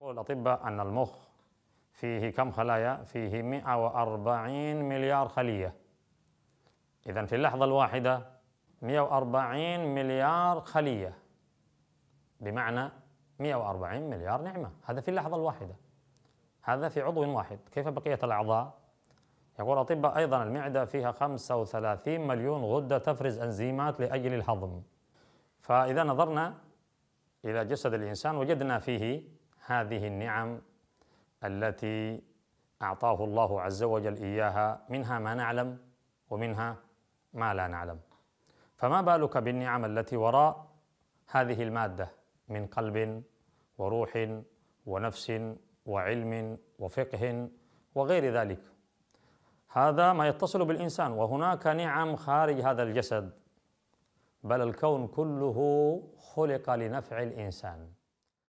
يقول الأطباء أن المخ فيه كم خلايا؟ فيه 140 مليار خلية إذا في اللحظة الواحدة 140 مليار خلية بمعنى 140 مليار نعمة هذا في اللحظة الواحدة هذا في عضو واحد كيف بقية الأعضاء؟ يقول الأطباء أيضا المعدة فيها 35 مليون غدة تفرز أنزيمات لأجل الهضم فإذا نظرنا إلى جسد الإنسان وجدنا فيه هذه النعم التي اعطاه الله عز وجل اياها منها ما نعلم ومنها ما لا نعلم فما بالك بالنعم التي وراء هذه الماده من قلب وروح ونفس وعلم وفقه وغير ذلك هذا ما يتصل بالانسان وهناك نعم خارج هذا الجسد بل الكون كله خلق لنفع الانسان